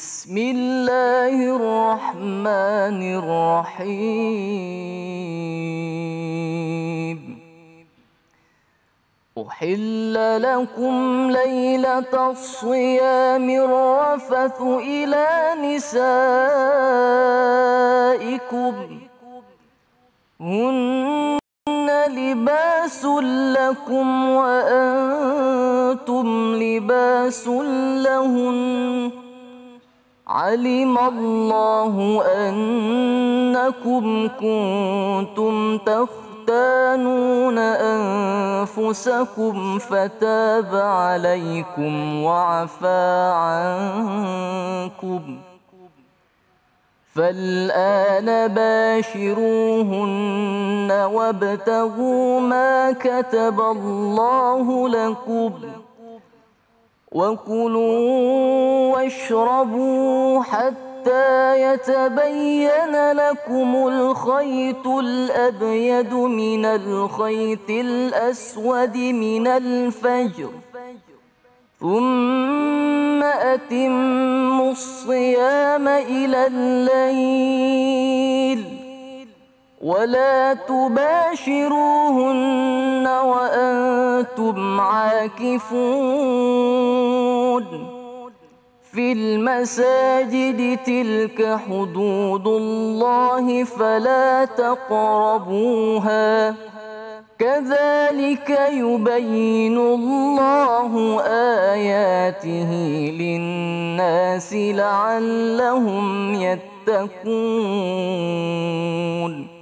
بسم الله الرحمن الرحيم أحل لكم ليلة الصيام الرفث إلى نسائكم هن لباس لكم وأنتم لباس لهن علم الله أنكم كنتم تختانون أنفسكم فتاب عليكم وعفى عنكم فالآن باشروهن وابتغوا ما كتب الله لكم وكلوا واشربوا حتى يتبين لكم الخيط الأبيض من الخيط الأسود من الفجر ثم أتموا الصيام إلى الليل ولا تباشروهن وأنتم عاكفون في المساجد تلك حدود الله فلا تقربوها كذلك يبين الله آياته للناس لعلهم يتقون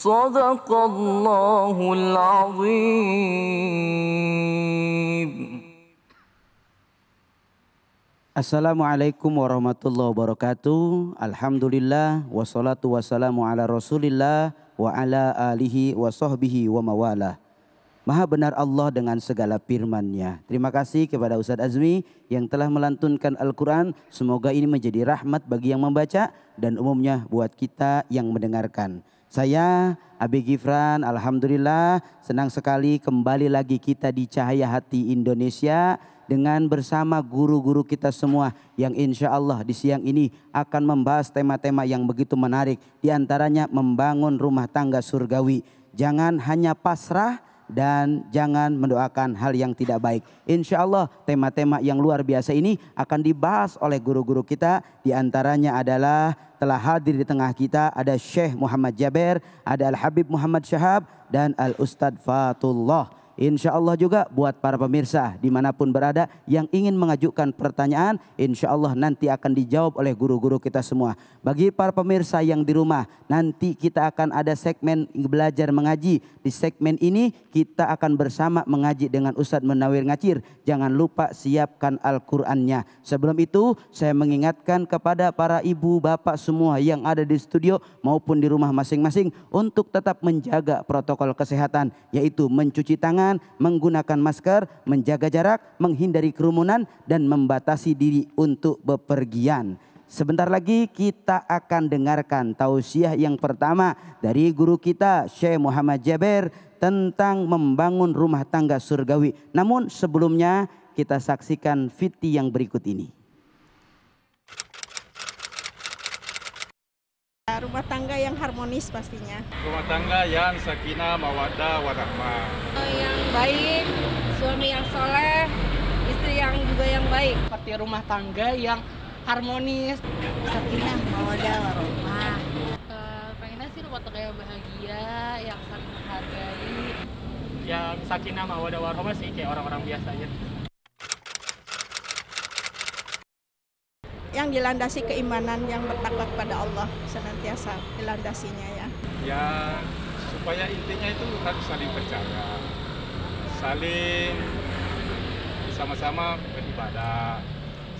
صدق الله العظيم Assalamualaikum warahmatullahi wabarakatuh. Alhamdulillah wassalatu wassalamu ala Rasulillah wa ala alihi wa sahbihi wa mawalah. Maha benar Allah dengan segala firman-Nya. Terima kasih kepada Ustadz Azmi yang telah melantunkan Al-Quran. Semoga ini menjadi rahmat bagi yang membaca dan umumnya buat kita yang mendengarkan. Saya Abi Gifran, Alhamdulillah senang sekali kembali lagi kita di Cahaya Hati Indonesia dengan bersama guru-guru kita semua yang insya Allah di siang ini akan membahas tema-tema yang begitu menarik. Di antaranya membangun rumah tangga surgawi. Jangan hanya pasrah dan jangan mendoakan hal yang tidak baik. Insya Allah tema-tema yang luar biasa ini akan dibahas oleh guru-guru kita. Di antaranya adalah telah hadir di tengah kita ada Syekh Muhammad Jaber, ada Al Habib Muhammad Syahab dan Al Ustadz Fatullah. Insya Allah juga buat para pemirsa dimanapun berada yang ingin mengajukan pertanyaan, insya Allah nanti akan dijawab oleh guru-guru kita semua. Bagi para pemirsa yang di rumah, nanti kita akan ada segmen belajar mengaji. Di segmen ini kita akan bersama mengaji dengan Ustadz Menawir Ngacir. Jangan lupa siapkan Al-Qurannya. Sebelum itu saya mengingatkan kepada para ibu bapak semua yang ada di studio maupun di rumah masing-masing untuk tetap menjaga protokol kesehatan yaitu mencuci tangan, tangan, menggunakan masker, menjaga jarak, menghindari kerumunan, dan membatasi diri untuk bepergian. Sebentar lagi kita akan dengarkan tausiah yang pertama dari guru kita Syekh Muhammad Jaber tentang membangun rumah tangga surgawi. Namun sebelumnya kita saksikan fiti yang berikut ini. rumah tangga yang harmonis pastinya. Rumah tangga yang sakinah, mawadah, warahmah. Yang baik, suami yang soleh, istri yang juga yang baik. Seperti rumah tangga yang harmonis. Sakinah, mawadah, warahmah. Uh, pengennya sih rumah tangga yang bahagia, yang saling menghargai. Yang sakinah, mawadah, warahmah sih kayak orang-orang biasa aja. yang dilandasi keimanan yang bertakwa kepada Allah senantiasa dilandasinya ya. Ya supaya intinya itu harus saling percaya, saling sama-sama beribadah,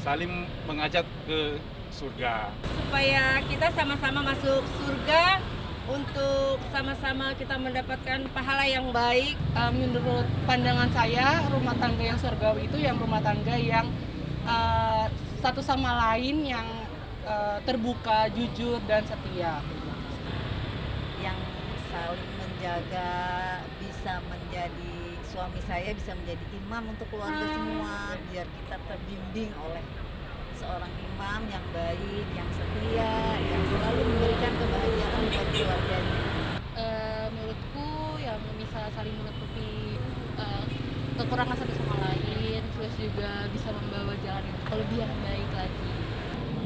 saling mengajak ke surga. Supaya kita sama-sama masuk surga untuk sama-sama kita mendapatkan pahala yang baik. Eh, menurut pandangan saya, rumah tangga yang surgawi itu yang rumah tangga yang eh, satu sama lain yang uh, terbuka, jujur dan setia. Yang saling menjaga bisa menjadi suami saya bisa menjadi imam untuk keluarga ah. semua biar kita terbimbing oleh seorang imam yang baik, yang setia, yang selalu memberikan kebahagiaan buat keluarganya. Uh, menurutku yang bisa saling menutupi uh, kekurangan satu sama lain terus juga bisa membawa jalan lebih yang baik lagi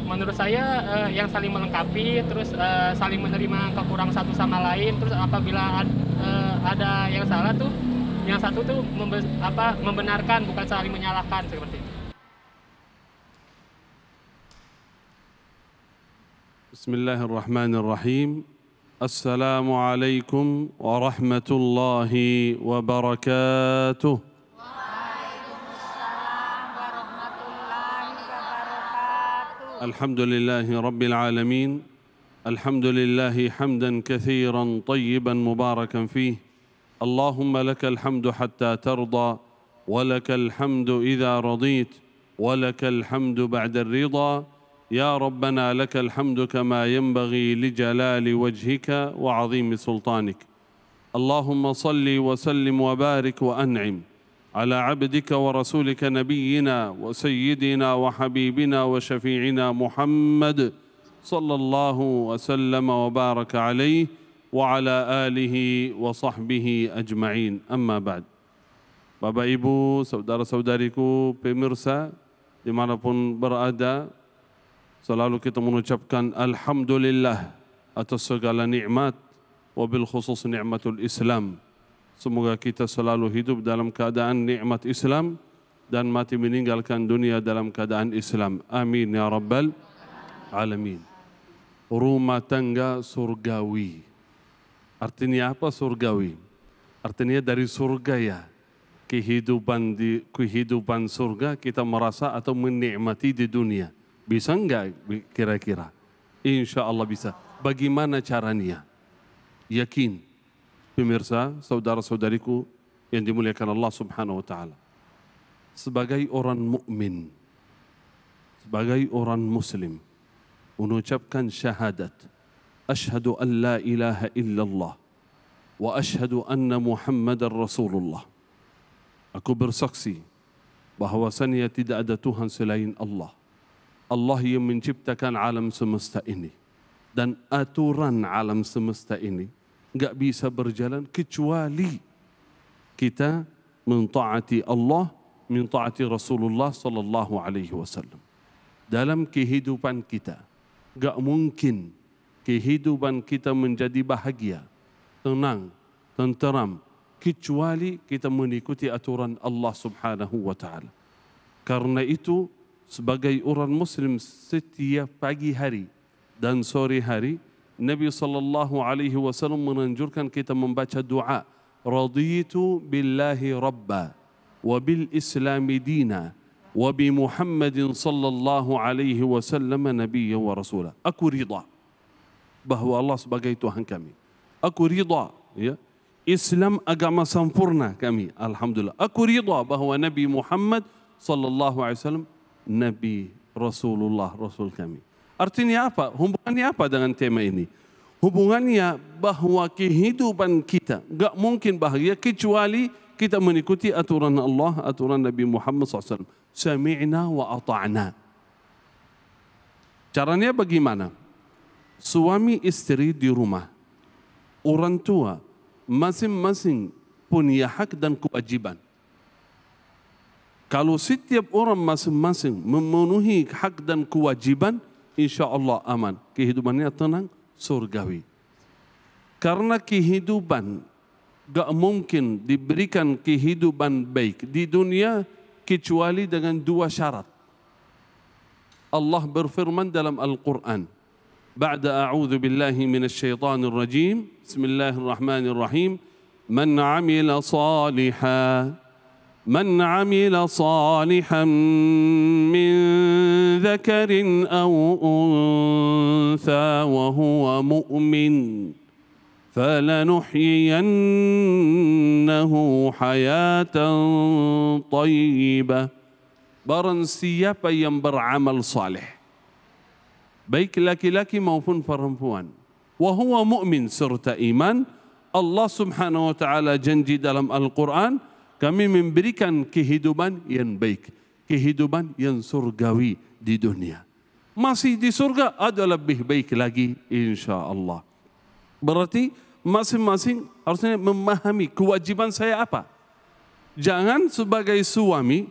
menurut saya uh, yang saling melengkapi terus uh, saling menerima kekurangan satu sama lain terus apabila ad, uh, ada yang salah tuh yang satu tuh membe apa membenarkan bukan saling menyalahkan seperti itu. Bismillahirrahmanirrahim. Assalamualaikum warahmatullahi wabarakatuh. الحمد لله رب العالمين الحمد لله حمدا كثيرا طيبا مباركا فيه اللهم لك الحمد حتى ترضى ولك الحمد إذا رضيت ولك الحمد بعد الرضا يا ربنا لك الحمد كما ينبغي لجلال وجهك وعظيم سلطانك اللهم صل وسلم وبارك وأنعم على عبدك ورسولك نبينا وسيدنا وحبيبنا وشفيعنا محمد صلى الله وسلم وبارك عليه وعلى آله وصحبه أجمعين أما بعد بابا إبو سودار سوداريكو بمرسى dimanapun berada selalu kita mengucapkan Alhamdulillah atas segala nikmat wabil وبالخصوص نعمة الإسلام Semoga kita selalu hidup dalam keadaan nikmat Islam dan mati meninggalkan dunia dalam keadaan Islam. Amin ya rabbal alamin. Rumah tangga surgawi. Artinya apa surgawi? Artinya dari surga ya. Kehidupan di kehidupan surga kita merasa atau menikmati di dunia. Bisa enggak kira-kira? Insya Allah bisa. Bagaimana caranya? Yakin pemirsa, saudara-saudariku yang dimuliakan Allah Subhanahu wa taala. Sebagai orang mukmin, sebagai orang muslim, mengucapkan syahadat, asyhadu an la ilaha illallah wa asyhadu anna muhammadar rasulullah. Aku bersaksi bahwasanya tidak ada Tuhan selain Allah. Allah yang menciptakan alam semesta ini dan aturan alam semesta ini gak bisa berjalan kecuali kita mentaati Allah, mentaati Rasulullah sallallahu alaihi wasallam. Dalam kehidupan kita, gak mungkin kehidupan kita menjadi bahagia, tenang, tenteram kecuali kita mengikuti aturan Allah Subhanahu wa taala. Karena itu sebagai orang muslim setiap pagi hari dan sore hari النبي صلى الله عليه وسلم من مننجر كان كيتا منباتش الدعاء رضيت بالله ربا وبالإسلام دينا وبمحمد صلى الله عليه وسلم نبيا ورسولا أكو رضا بهو الله سبقيتو هنكمي أكو رضا إسلام أقام سنفرنا كمي الحمد لله أكو رضا بهو نبي محمد صلى الله عليه وسلم نبي رسول الله رسول كمي Artinya apa? Hubungannya apa dengan tema ini? Hubungannya bahwa kehidupan kita gak mungkin bahagia kecuali kita mengikuti aturan Allah, aturan Nabi Muhammad SAW. Sami'na wa ata'na. Caranya bagaimana? Suami istri di rumah, orang tua, masing-masing punya hak dan kewajiban. Kalau setiap orang masing-masing memenuhi hak dan kewajiban, insya Allah aman. Kehidupannya tenang, surgawi. Karena kehidupan gak mungkin diberikan kehidupan baik di dunia kecuali dengan dua syarat. Allah berfirman dalam Al-Quran. بعد أعوذ بالله من الشيطان الرجيم بسم الله الرحمن الرحيم من عمل صالحاً من عمل صالحا من ذكر او انثى وهو مؤمن فلنحيينه حياه طيبه barang siapa yang beramal saleh baik laki-laki maupun perempuan wa huwa mu'min serta iman Allah Subhanahu wa taala janji dalam Al-Qur'an Kami memberikan kehidupan yang baik, kehidupan yang surgawi di dunia. Masih di surga ada lebih baik lagi insya Allah. Berarti masing-masing harusnya memahami kewajiban saya apa. Jangan sebagai suami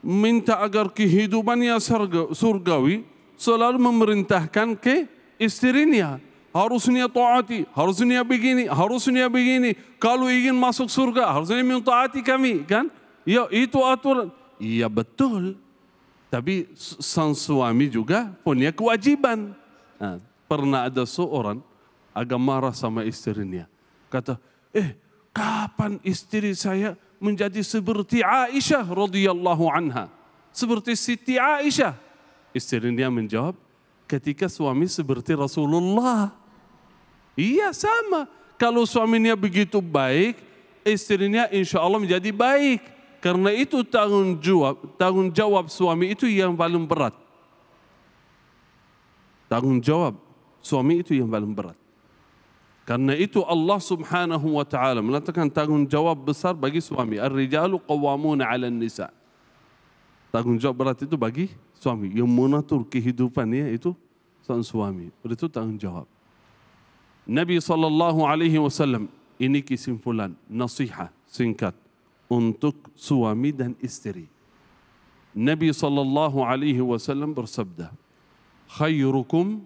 minta agar kehidupannya surgawi selalu memerintahkan ke istrinya harusnya taati, harusnya begini, harusnya begini. Kalau ingin masuk surga, harusnya mentaati kami, kan? Ya, itu aturan. Iya betul. Tapi sang suami juga punya kewajiban. Nah, pernah ada seorang agak marah sama istrinya. Kata, eh kapan istri saya menjadi seperti Aisyah radhiyallahu anha? Seperti Siti Aisyah. Istrinya menjawab, ketika suami seperti Rasulullah Iya sama. Kalau suaminya begitu baik, istrinya insya Allah menjadi baik. Karena itu tanggung jawab, tanggung jawab suami itu yang paling berat. Tanggung jawab suami itu yang paling berat. Karena itu Allah subhanahu wa ta'ala meletakkan tanggung jawab besar bagi suami. Ar-rijalu qawwamuna ala nisa. Tanggung jawab berat itu bagi suami. Yang mengatur kehidupannya itu sang suami. Itu tanggung jawab. Nabi sallallahu alaihi wasallam, ini kesimpulan nasihat singkat untuk suami dan istri. Nabi sallallahu alaihi wasallam bersabda, "Khairukum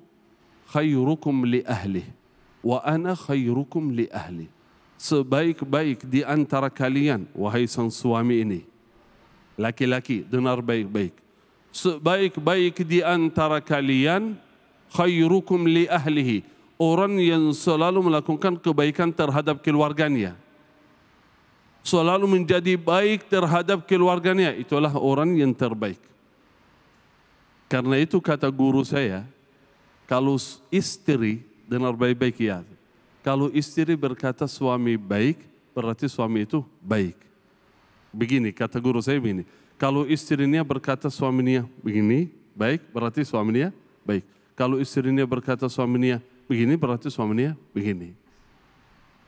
khairukum li ahli wa ana khairukum li ahli." Sebaik-baik di antara kalian wahai sang suami ini. Laki-laki dengar baik-baik. Sebaik-baik di antara kalian khairukum li ahlihi orang yang selalu melakukan kebaikan terhadap keluarganya. Selalu menjadi baik terhadap keluarganya. Itulah orang yang terbaik. Karena itu kata guru saya, kalau istri, dengar baik-baik ya. Kalau istri berkata suami baik, berarti suami itu baik. Begini, kata guru saya begini. Kalau istrinya berkata suaminya begini, baik, berarti suaminya baik. Kalau istrinya berkata suaminya begini berarti suaminya begini.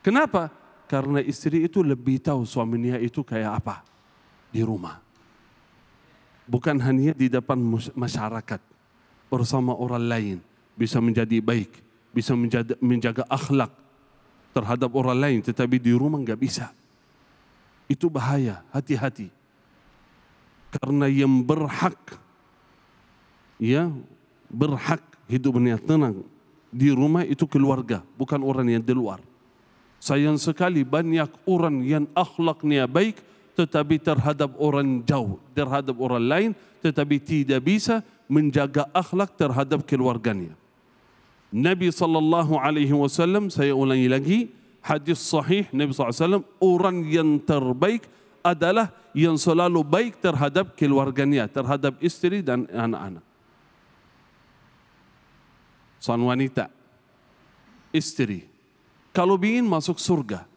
Kenapa? Karena istri itu lebih tahu suaminya itu kayak apa di rumah. Bukan hanya di depan masyarakat bersama orang lain bisa menjadi baik, bisa menjaga, menjaga akhlak terhadap orang lain, tetapi di rumah nggak bisa. Itu bahaya, hati-hati. Karena yang berhak, ya berhak hidupnya tenang di rumah itu keluarga, bukan orang yang di luar. Sayang sekali banyak orang yang akhlaknya baik, tetapi terhadap orang jauh, terhadap orang lain, tetapi tidak bisa menjaga akhlak terhadap keluarganya. Nabi sallallahu alaihi wasallam saya ulangi lagi hadis sahih Nabi sallallahu alaihi wasallam orang yang terbaik adalah yang selalu baik terhadap keluarganya, terhadap istri dan anak-anak. seorang wanita, istri, kalau ingin masuk surga,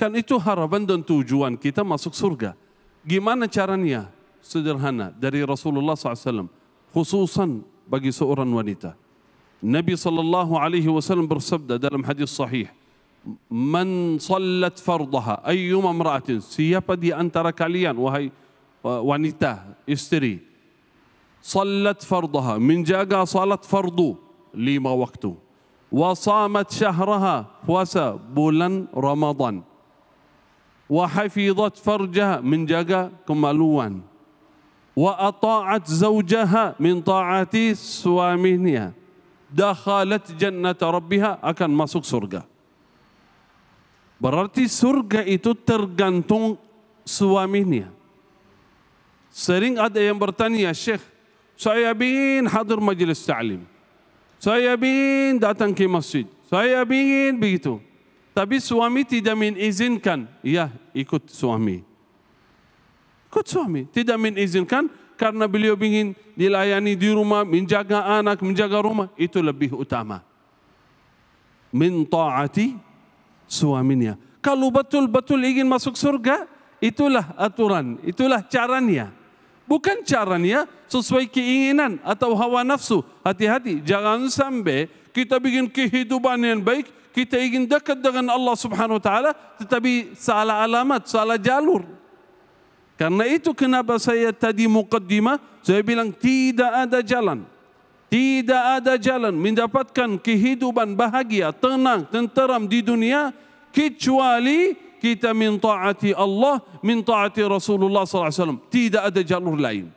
kan itu harapan dan tujuan kita masuk surga. Gimana caranya? Sederhana dari Rasulullah SAW, khususan bagi seorang wanita. Nabi Sallallahu Alaihi Wasallam bersabda dalam hadis sahih, Man sallat fardaha ayyuma mra'atin siapa di antara kalian wahai eh, wanita istri صلت فرضها من جاقا صلت فرضه لما وقته وصامت شهرها فوسا رمضان وحفظت فرجها من جاقا كمالوان وأطاعت زوجها من طاعة سوامينها دخلت جنة ربها أكن masuk surga. Berarti surga itu tergantung suaminya. Sering ada yang bertanya, Syekh, Saya ingin hadir majelis ta'lim. Saya ingin datang ke masjid. Saya ingin begitu. Tapi suami tidak mengizinkan. Ya, ikut suami. Ikut suami. Tidak mengizinkan karena beliau ingin dilayani di rumah, menjaga anak, menjaga rumah. Itu lebih utama. Min ta'ati suaminya. Kalau betul-betul ingin masuk surga, itulah aturan, itulah caranya. Bukan caranya sesuai keinginan atau hawa nafsu. Hati-hati, jangan sampai kita bikin kehidupan yang baik, kita ingin dekat dengan Allah Subhanahu wa taala tetapi salah alamat, salah jalur. Karena itu kenapa saya tadi mukaddimah, saya bilang tidak ada jalan. Tidak ada jalan mendapatkan kehidupan bahagia, tenang, tenteram di dunia kecuali kita min taati Allah, min taati Rasulullah SAW. Tidak ada jalur lain.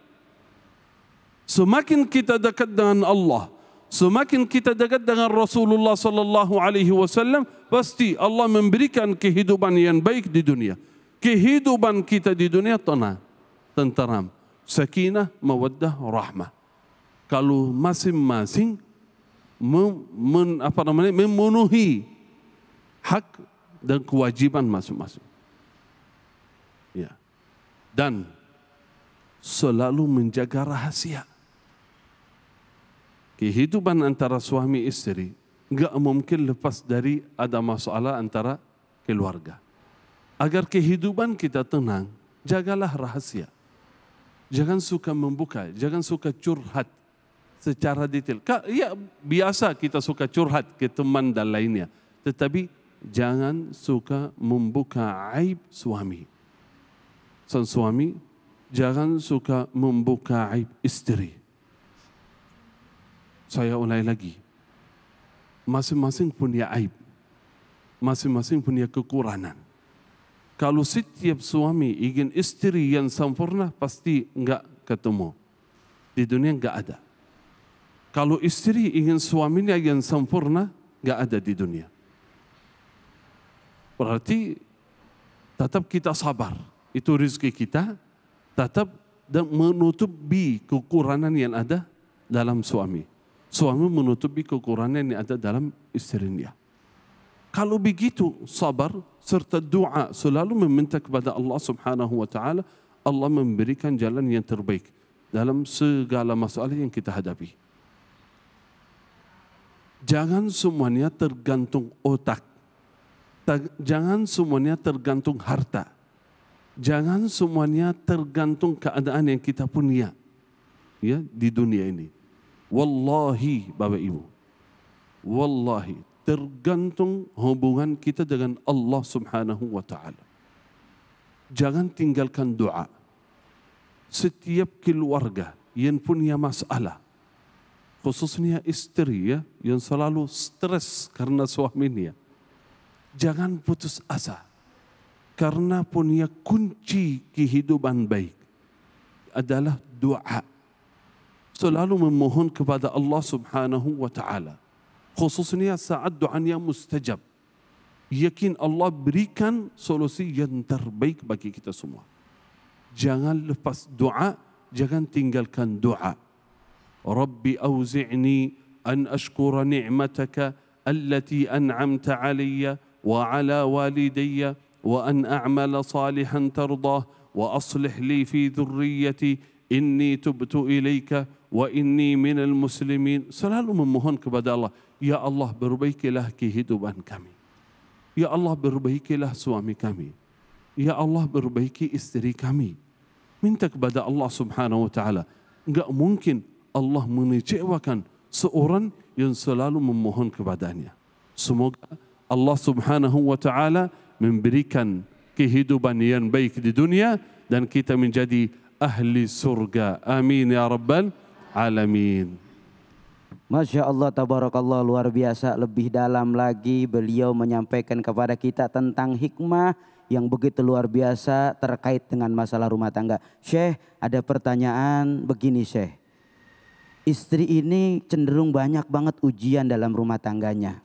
Semakin kita dekat dengan Allah, semakin kita dekat dengan Rasulullah sallallahu alaihi wasallam, pasti Allah memberikan kehidupan yang baik di dunia. Kehidupan kita di dunia tenang, tentram, sakinah, mawaddah, rahmah. Kalau masing-masing mem, apa namanya memenuhi hak dan kewajiban masing-masing. Ya. Dan selalu menjaga rahasia. Kehidupan antara suami istri nggak mungkin lepas dari ada masalah antara keluarga. Agar kehidupan kita tenang, jagalah rahasia. Jangan suka membuka, jangan suka curhat secara detail. Ya biasa kita suka curhat ke teman dan lainnya. Tetapi jangan suka membuka aib suami. Sang suami, jangan suka membuka aib istri. Saya ulangi lagi. Masing-masing punya aib. Masing-masing punya kekurangan. Kalau setiap suami ingin istri yang sempurna, pasti enggak ketemu. Di dunia enggak ada. Kalau istri ingin suaminya yang sempurna, enggak ada di dunia. Berarti tetap kita sabar. Itu rezeki kita tetap dan menutupi kekurangan yang ada dalam suami. Suami menutupi kekurangan yang ada dalam istrinya. Kalau begitu sabar serta doa selalu meminta kepada Allah Subhanahu wa taala, Allah memberikan jalan yang terbaik dalam segala masalah yang kita hadapi. Jangan semuanya tergantung otak jangan semuanya tergantung harta. Jangan semuanya tergantung keadaan yang kita punya ya di dunia ini. Wallahi Bapak Ibu. Wallahi tergantung hubungan kita dengan Allah Subhanahu wa taala. Jangan tinggalkan doa. Setiap keluarga yang punya masalah khususnya istri ya yang selalu stres karena suaminya. jangan putus asa. Karena punya kunci kehidupan baik adalah doa. Selalu memohon kepada Allah subhanahu wa ta'ala. Khususnya saat doanya mustajab. Yakin Allah berikan solusi yang terbaik bagi kita semua. Jangan lepas doa, jangan tinggalkan doa. Rabbi auzi'ni an ashkura ni'mataka allati an'amta alaiya. وعلى والدي وأن أعمل صالحا ترضاه وأصلح لي في ذريتي إني تبت إليك وإني من المسلمين سلال من مهنك بدأ الله يا الله بربيك له كهدب كمي يا الله بربيك له سوامي كمي يا الله بربيك استري كمي من تكبد الله سبحانه وتعالى نقع ممكن الله من وكان سؤرا ينسلال من مهنك بدانيا سموك Allah Subhanahu wa taala memberikan kehidupan yang baik di dunia dan kita menjadi ahli surga. Amin ya rabbal alamin. Masya Allah tabarakallah luar biasa lebih dalam lagi beliau menyampaikan kepada kita tentang hikmah yang begitu luar biasa terkait dengan masalah rumah tangga. Syekh ada pertanyaan begini Syekh. Istri ini cenderung banyak banget ujian dalam rumah tangganya.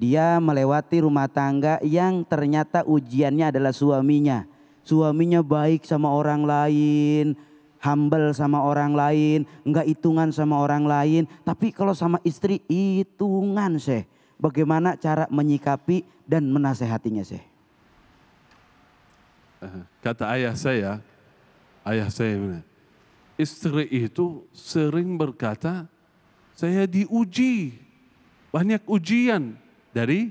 Dia melewati rumah tangga yang ternyata ujiannya adalah suaminya. Suaminya baik sama orang lain, humble sama orang lain, enggak hitungan sama orang lain. Tapi kalau sama istri hitungan sih. Bagaimana cara menyikapi dan menasehatinya sih? Eh, kata ayah saya, ayah saya mana? Istri itu sering berkata, saya diuji, banyak ujian dari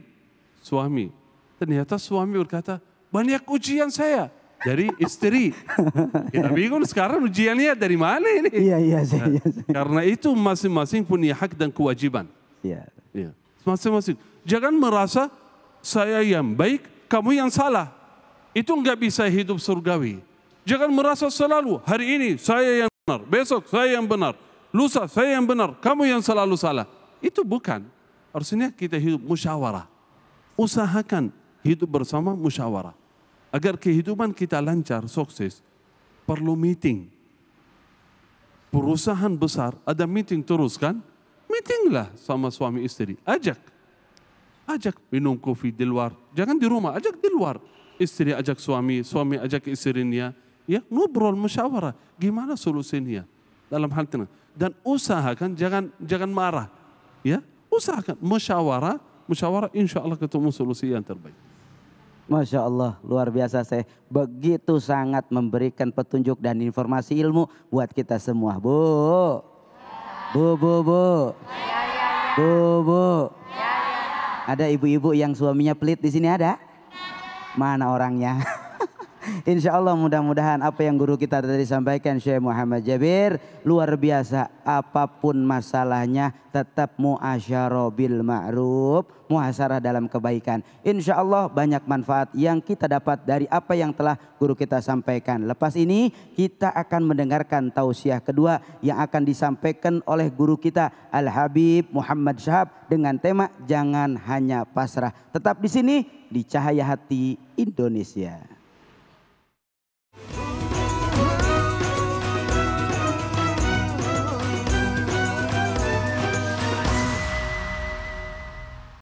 suami. Ternyata suami berkata, banyak ujian saya dari istri. Kita bingung sekarang ujiannya dari mana ini? Iya, iya. Nah, iya, iya. Karena itu masing-masing punya hak dan kewajiban. Iya. iya. Masing-masing. Jangan merasa saya yang baik, kamu yang salah. Itu nggak bisa hidup surgawi. Jangan merasa selalu hari ini saya yang benar, besok saya yang benar, lusa saya yang benar, kamu yang selalu salah. Itu bukan. Harusnya kita hidup musyawarah. Usahakan hidup bersama musyawarah. Agar kehidupan kita lancar, sukses, perlu meeting. Perusahaan besar ada meeting terus kan? lah sama suami istri. Ajak. Ajak minum kopi di luar. Jangan di rumah, ajak di luar. Istri ajak suami, suami ajak istrinya. Ya, ngobrol musyawarah. Gimana solusinya? Dalam hal tenang. Dan usahakan jangan jangan marah. Ya, usahakan musyawarah, musyawarah insya Allah ketemu solusi yang terbaik. Masya Allah, luar biasa saya. Begitu sangat memberikan petunjuk dan informasi ilmu buat kita semua. Bu, bu, bu, bu, bu, bu. Ada ibu-ibu yang suaminya pelit di sini ada? Mana orangnya? Insya Allah mudah-mudahan apa yang guru kita tadi sampaikan Syekh Muhammad Jabir luar biasa. Apapun masalahnya tetap muasyara bil ma'ruf, muhasarah dalam kebaikan. Insya Allah banyak manfaat yang kita dapat dari apa yang telah guru kita sampaikan. Lepas ini kita akan mendengarkan tausiah kedua yang akan disampaikan oleh guru kita Al Habib Muhammad Syahab dengan tema jangan hanya pasrah. Tetap di sini di Cahaya Hati Indonesia.